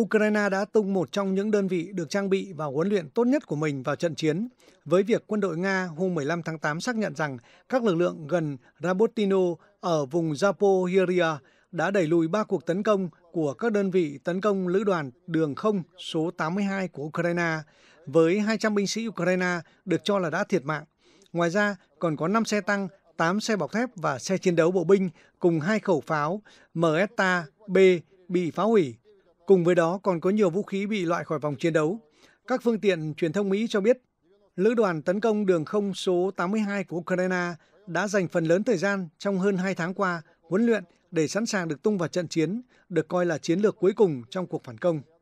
Ukraine đã tung một trong những đơn vị được trang bị và huấn luyện tốt nhất của mình vào trận chiến, với việc quân đội Nga hôm 15 tháng 8 xác nhận rằng các lực lượng gần Rabotino ở vùng Zaporizhia đã đẩy lùi ba cuộc tấn công của các đơn vị tấn công lữ đoàn đường không số 82 của Ukraine, với 200 binh sĩ Ukraine được cho là đã thiệt mạng. Ngoài ra, còn có 5 xe tăng, 8 xe bọc thép và xe chiến đấu bộ binh cùng hai khẩu pháo MSTA-B bị phá hủy Cùng với đó còn có nhiều vũ khí bị loại khỏi vòng chiến đấu. Các phương tiện truyền thông Mỹ cho biết, lữ đoàn tấn công đường không số 82 của Ukraine đã dành phần lớn thời gian trong hơn 2 tháng qua huấn luyện để sẵn sàng được tung vào trận chiến, được coi là chiến lược cuối cùng trong cuộc phản công.